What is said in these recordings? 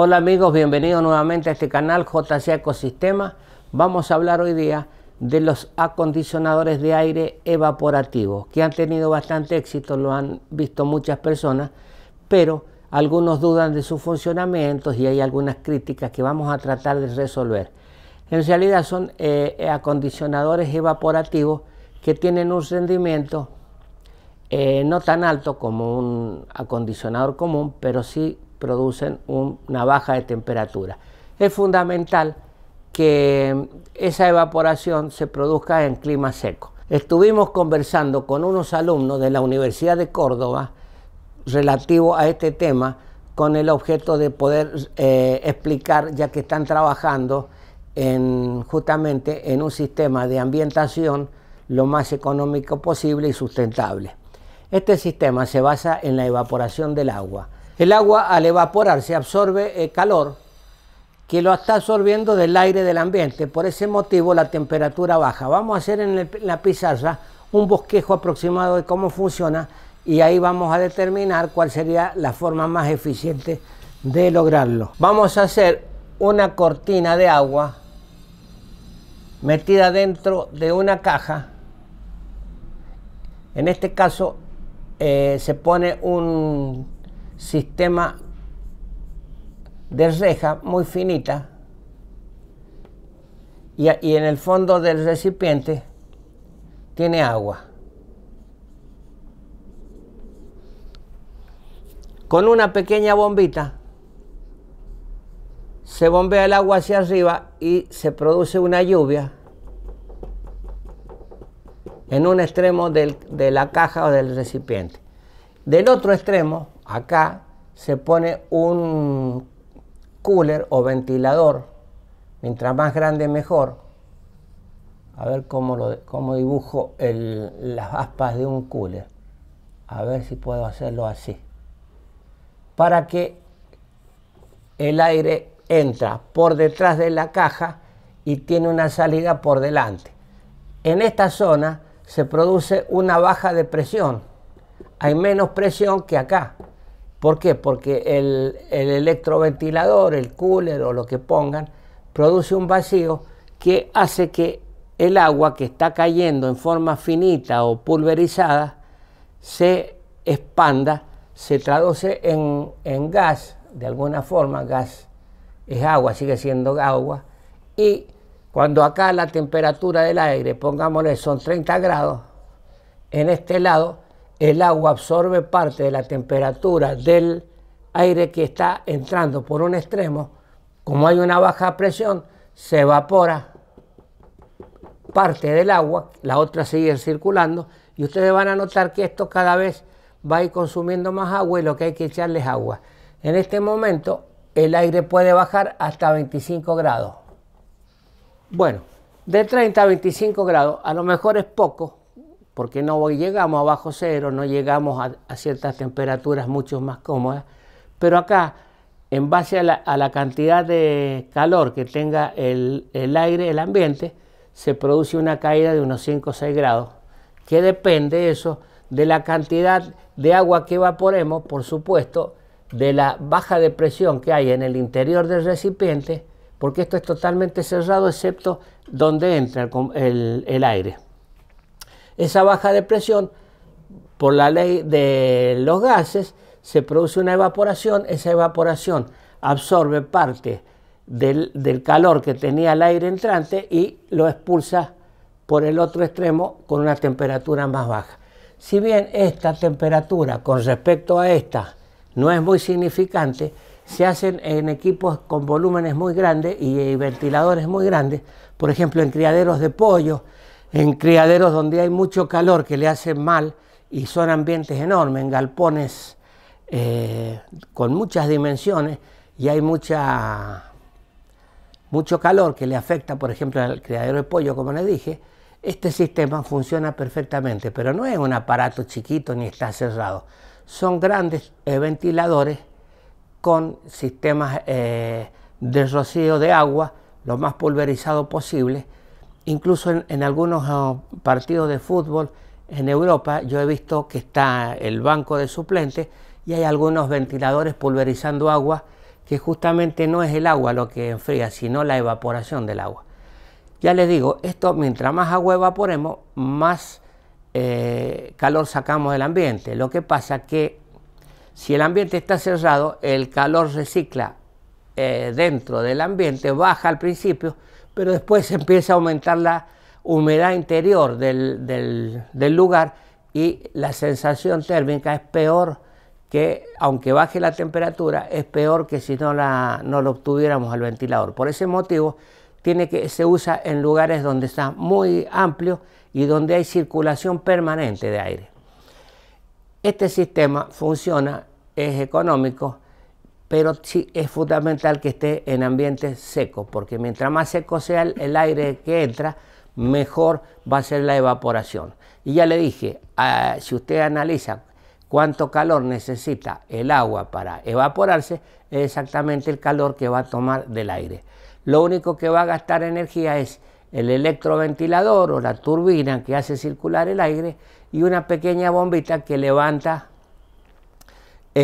Hola amigos, bienvenidos nuevamente a este canal JC Ecosistema. Vamos a hablar hoy día de los acondicionadores de aire evaporativos que han tenido bastante éxito, lo han visto muchas personas, pero algunos dudan de sus funcionamientos y hay algunas críticas que vamos a tratar de resolver. En realidad son eh, acondicionadores evaporativos que tienen un rendimiento eh, no tan alto como un acondicionador común, pero sí producen una baja de temperatura. Es fundamental que esa evaporación se produzca en clima seco. Estuvimos conversando con unos alumnos de la Universidad de Córdoba relativo a este tema con el objeto de poder eh, explicar, ya que están trabajando en, justamente en un sistema de ambientación lo más económico posible y sustentable. Este sistema se basa en la evaporación del agua el agua al evaporarse absorbe eh, calor que lo está absorbiendo del aire del ambiente, por ese motivo la temperatura baja. Vamos a hacer en, la pizarra un bosquejo aproximado de cómo funciona y ahí vamos a determinar cuál sería la forma más eficiente de lograrlo. Vamos a hacer una cortina de agua metida dentro de una caja. En este caso eh, se pone un sistema de reja muy finita y, en el fondo del recipiente tiene agua. Con una pequeña bombita se bombea el agua hacia arriba y se produce una lluvia en un extremo de la caja o del recipiente. Del otro extremo Acá se pone un cooler o ventilador, mientras más grande mejor. A ver cómo, dibujo las aspas de un cooler. A ver si puedo hacerlo así. Para que el aire entra por detrás de la caja y tiene una salida por delante. En esta zona se produce una baja de presión. Hay menos presión que acá. ¿Por qué? Porque el, electroventilador, el cooler o lo que pongan, produce un vacío que hace que el agua que está cayendo en forma finita o pulverizada se expanda, se traduce en, en, gas, de alguna forma, gas es agua, sigue siendo agua, y cuando acá la temperatura del aire, pongámosle, son 30 grados, en este lado el agua absorbe parte de la temperatura del aire que está entrando por un extremo, como hay una baja presión, se evapora parte del agua, la otra sigue circulando y ustedes van a notar que esto cada vez va a ir consumiendo más agua y lo que hay que echarles agua. En este momento el aire puede bajar hasta 25 grados. Bueno, de 30 a 25 grados, a lo mejor es poco, porque no llegamos a bajo cero, no llegamos a, ciertas temperaturas mucho más cómodas, pero acá, en base a la, cantidad de calor que tenga el, aire, el ambiente, se produce una caída de unos 5 o 6 grados, que depende eso de la cantidad de agua que evaporemos, por supuesto, de la baja depresión que hay en el interior del recipiente, porque esto es totalmente cerrado excepto donde entra el aire. Esa baja de presión, por la ley de los gases, se produce una evaporación, esa evaporación absorbe parte del, calor que tenía el aire entrante y lo expulsa por el otro extremo con una temperatura más baja. Si bien esta temperatura con respecto a esta no es muy significante, se hacen en equipos con volúmenes muy grandes y, y ventiladores muy grandes, por ejemplo en criaderos de pollo, en criaderos donde hay mucho calor que le hace mal y son ambientes enormes, en galpones eh, con muchas dimensiones y hay mucha, mucho calor que le afecta, por ejemplo, al criadero de pollo, como les dije, este sistema funciona perfectamente, pero no es un aparato chiquito ni está cerrado. Son grandes eh, ventiladores con sistemas eh, de rocío de agua lo más pulverizado posible Incluso en, algunos ah, partidos de fútbol en Europa yo he visto que está el banco de suplentes y hay algunos ventiladores pulverizando agua que justamente no es el agua lo que enfría, sino la evaporación del agua. Ya les digo, esto mientras más agua evaporemos, más eh, calor sacamos del ambiente. Lo que pasa que si el ambiente está cerrado, el calor recicla eh, dentro del ambiente, baja al principio, pero después empieza a aumentar la humedad interior del, lugar y la sensación térmica es peor que, aunque baje la temperatura, es peor que si no, la, no lo obtuviéramos al ventilador. Por ese motivo, tiene que, se usa en lugares donde está muy amplio y donde hay circulación permanente de aire. Este sistema funciona, es económico pero sí es fundamental que esté en ambiente seco, porque mientras más seco sea el, aire que entra, mejor va a ser la evaporación. Y ya le dije, ah, si usted analiza cuánto calor necesita el agua para evaporarse, es exactamente el calor que va a tomar del aire. Lo único que va a gastar energía es el electroventilador o la turbina que hace circular el aire y una pequeña bombita que levanta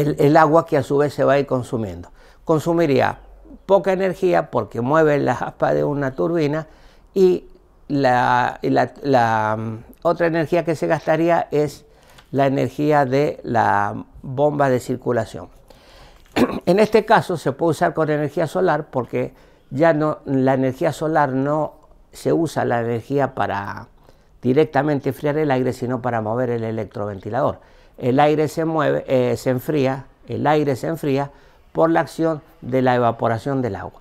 el, agua que a su vez se va a ir consumiendo. Consumiría poca energía porque mueve la aspa de una turbina y la, mm, otra energía que se gastaría es la energía de la bomba de circulación. En este caso se puede usar con energía solar porque ya no la energía solar no se usa la energía para directamente enfriar el aire, sino para mover el electroventilador el aire se mueve, eh, se enfría, el aire se enfría por la acción de la evaporación del agua.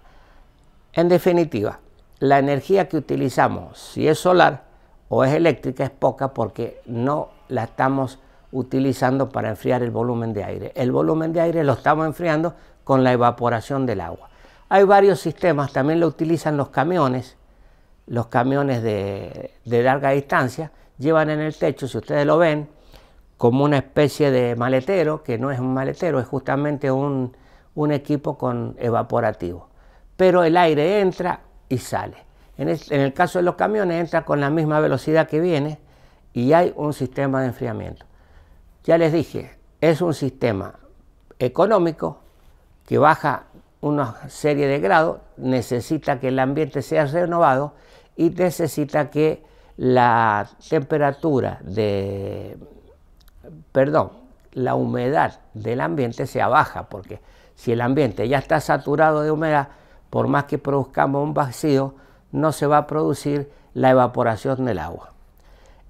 En definitiva, la energía que utilizamos, si es solar o es eléctrica, es poca porque no la estamos utilizando para enfriar el volumen de aire. El volumen de aire lo estamos enfriando con la evaporación del agua. Hay varios sistemas, también lo utilizan los camiones, los camiones de larga distancia, llevan en el techo, si ustedes lo ven, como una especie de maletero, que no es un maletero, es justamente un, un equipo con evaporativo. Pero el aire entra y sale. En, en el caso de los camiones entra con la misma velocidad que viene y hay un sistema de enfriamiento. Ya les dije, es un sistema económico que baja una serie de grados, necesita que el ambiente sea renovado y necesita que la temperatura de, perdón, la humedad del ambiente sea baja, porque si el ambiente ya está saturado de humedad, por más que produzcamos un vacío, no se va a producir la evaporación del agua.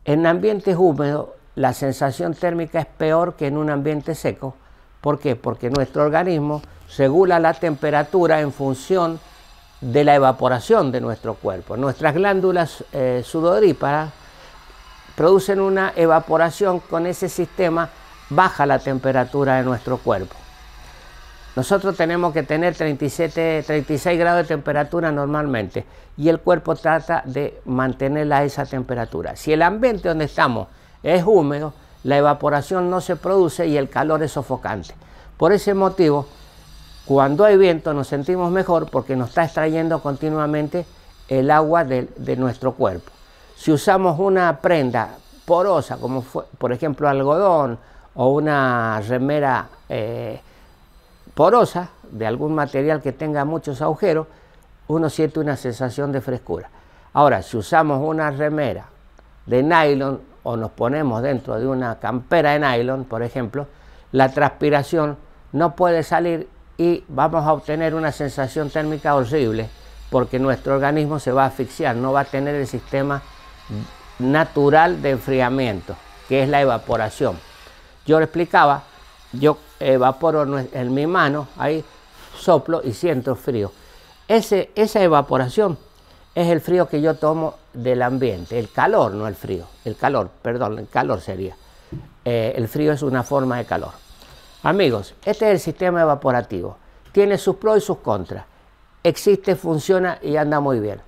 En ambientes húmedos, la sensación térmica es peor que en un ambiente seco. ¿Por qué? Porque nuestro organismo regula la temperatura en función de la evaporación de nuestro cuerpo. Nuestras glándulas eh, sudoríparas producen una evaporación con ese sistema, baja la temperatura de nuestro cuerpo. Nosotros tenemos que tener 37, 36 grados de temperatura normalmente y el cuerpo trata de mantenerla a esa temperatura. Si el ambiente donde estamos es húmedo, la evaporación no se produce y el calor es sofocante. Por ese motivo, cuando hay viento nos sentimos mejor porque nos está extrayendo continuamente el agua de nuestro cuerpo. Si usamos una prenda porosa, como fue, por ejemplo algodón o una remera eh, porosa, de algún material que tenga muchos agujeros, uno siente una sensación de frescura. Ahora, si usamos una remera de nylon o nos ponemos dentro de una campera de nylon, por ejemplo, la transpiración no puede salir y vamos a obtener una sensación térmica horrible porque nuestro organismo se va a asfixiar, no va a tener el sistema natural de enfriamiento, que es la evaporación. Yo le explicaba, yo evaporo en mi mano, ahí soplo y siento frío. Ese, esa evaporación es el frío que yo tomo del ambiente, el calor, no el frío, el calor, perdón, el calor sería. Eh, el frío es una forma de calor. Amigos, este es el sistema evaporativo. Tiene sus pros y sus contras. Existe, funciona y anda muy bien.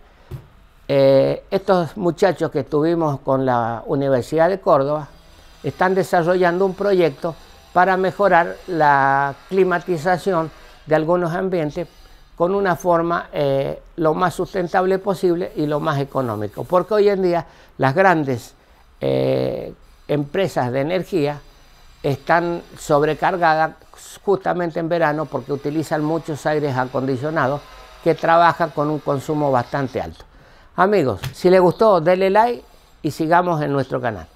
Eh, estos muchachos que estuvimos con la Universidad de Córdoba están desarrollando un proyecto para mejorar la climatización de algunos ambientes con una forma eh, lo más sustentable posible y lo más económico. Porque hoy en día las grandes eh, empresas de energía están sobrecargadas justamente en verano porque utilizan muchos aires acondicionados que trabajan con un consumo bastante alto. Amigos, si les gustó, denle like y sigamos en nuestro canal.